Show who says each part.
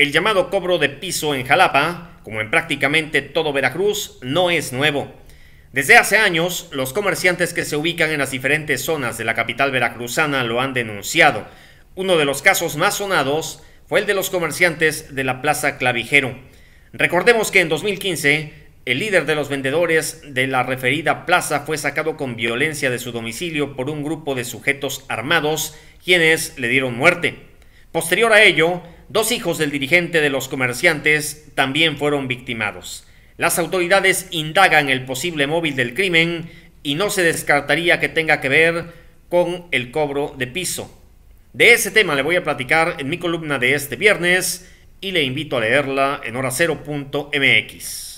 Speaker 1: El llamado cobro de piso en Jalapa, como en prácticamente todo Veracruz, no es nuevo. Desde hace años, los comerciantes que se ubican en las diferentes zonas de la capital veracruzana lo han denunciado. Uno de los casos más sonados fue el de los comerciantes de la Plaza Clavijero. Recordemos que en 2015, el líder de los vendedores de la referida plaza fue sacado con violencia de su domicilio por un grupo de sujetos armados, quienes le dieron muerte. Posterior a ello, Dos hijos del dirigente de los comerciantes también fueron victimados. Las autoridades indagan el posible móvil del crimen y no se descartaría que tenga que ver con el cobro de piso. De ese tema le voy a platicar en mi columna de este viernes y le invito a leerla en horacero.mx.